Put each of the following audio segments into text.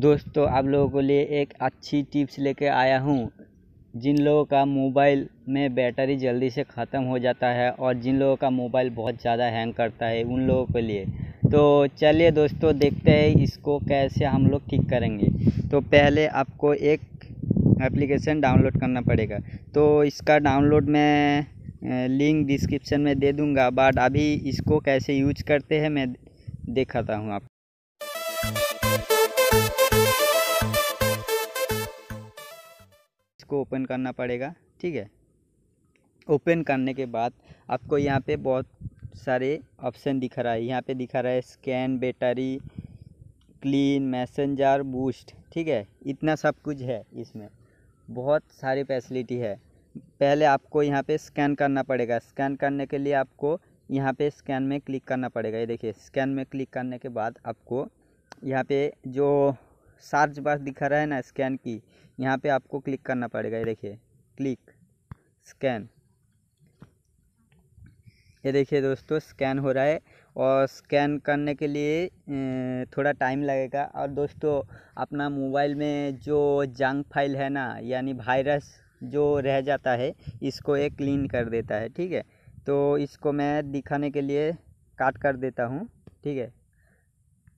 दोस्तों आप लोगों के लिए एक अच्छी टिप्स लेके आया हूँ जिन लोगों का मोबाइल में बैटरी जल्दी से ख़त्म हो जाता है और जिन लोगों का मोबाइल बहुत ज़्यादा हैंग करता है उन लोगों के लिए तो चलिए दोस्तों देखते हैं इसको कैसे हम लोग ठीक करेंगे तो पहले आपको एक एप्लीकेशन डाउनलोड करना पड़ेगा तो इसका डाउनलोड मैं लिंक डिस्क्रिप्शन में दे दूँगा बट अभी इसको कैसे यूज करते हैं मैं देखाता हूँ आप इसको ओपन करना पड़ेगा ठीक है ओपन करने के बाद आपको यहाँ पे बहुत सारे ऑप्शन दिख रहा है यहाँ पे दिखा रहा है scan battery clean messenger boost ठीक है इतना सब कुछ है इसमें बहुत सारी फैसिलिटी है पहले आपको यहाँ पे स्कैन करना पड़ेगा स्कैन करने के लिए आपको यहाँ पे स्कैन में क्लिक करना पड़ेगा ये देखिए स्कैन में क्लिक करने के बाद आपको यहाँ पे जो सार्च बार दिखा रहा है ना स्कैन की यहाँ पे आपको क्लिक करना पड़ेगा ये देखिए क्लिक स्कैन ये देखिए दोस्तों स्कैन हो रहा है और स्कैन करने के लिए थोड़ा टाइम लगेगा और दोस्तों अपना मोबाइल में जो जंक फाइल है ना यानी वायरस जो रह जाता है इसको ये क्लीन कर देता है ठीक है तो इसको मैं दिखाने के लिए काट कर देता हूँ ठीक है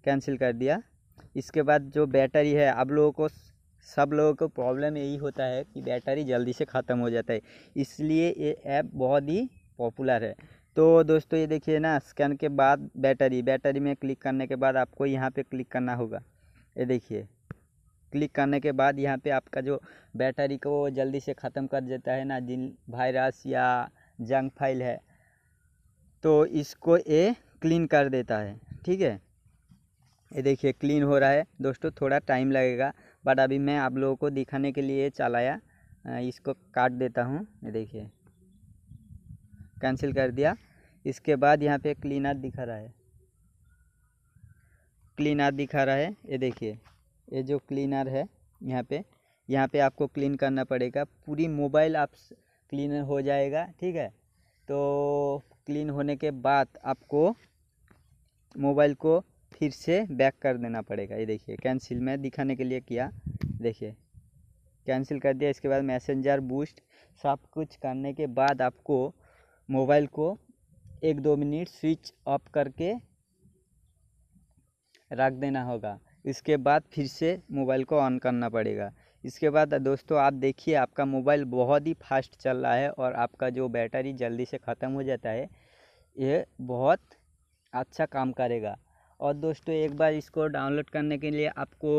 कैंसिल कर दिया इसके बाद जो बैटरी है आप लोगों को सब लोगों को प्रॉब्लम यही होता है कि बैटरी जल्दी से ख़त्म हो जाता है इसलिए ये ऐप बहुत ही पॉपुलर है तो दोस्तों ये देखिए ना स्कैन के बाद बैटरी बैटरी में क्लिक करने के बाद आपको यहाँ पे क्लिक करना होगा ये देखिए क्लिक करने के बाद यहाँ पे आपका जो बैटरी को जल्दी से ख़त्म कर देता है ना जिन वायरस या जंक फाइल है तो इसको ये क्लीन कर देता है ठीक है ये देखिए क्लीन हो रहा है दोस्तों थोड़ा टाइम लगेगा बट अभी मैं आप लोगों को दिखाने के लिए चलाया इसको काट देता हूँ ये देखिए कैंसिल कर दिया इसके बाद यहाँ पे क्लीनर दिखा रहा है क्लीनर दिखा रहा है ये देखिए ये जो क्लीनर है यहाँ पे यहाँ पे आपको क्लीन करना पड़ेगा पूरी मोबाइल आप क्लीन हो जाएगा ठीक है तो क्लीन होने के बाद आपको मोबाइल को फिर से बैक कर देना पड़ेगा ये देखिए कैंसिल मैं दिखाने के लिए किया देखिए कैंसिल कर दिया इसके बाद मैसेंजर बूस्ट सब कुछ करने के बाद आपको मोबाइल को एक दो मिनट स्विच ऑफ करके रख देना होगा इसके बाद फिर से मोबाइल को ऑन करना पड़ेगा इसके बाद दोस्तों आप देखिए आपका मोबाइल बहुत ही फास्ट चल रहा है और आपका जो बैटरी जल्दी से ख़त्म हो जाता है ये बहुत अच्छा काम करेगा और दोस्तों एक बार इसको डाउनलोड करने के लिए आपको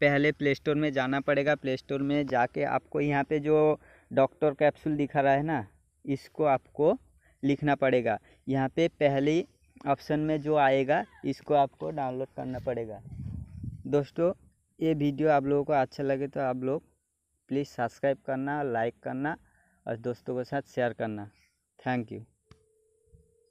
पहले प्ले स्टोर में जाना पड़ेगा प्ले स्टोर में जाके आपको यहाँ पे जो डॉक्टर कैप्सूल दिखा रहा है ना इसको आपको लिखना पड़ेगा यहाँ पे पहले ऑप्शन में जो आएगा इसको आपको डाउनलोड करना पड़ेगा दोस्तों ये वीडियो आप लोगों को अच्छा लगे तो आप लोग प्लीज़ सब्सक्राइब करना लाइक करना और दोस्तों के साथ शेयर करना थैंक यू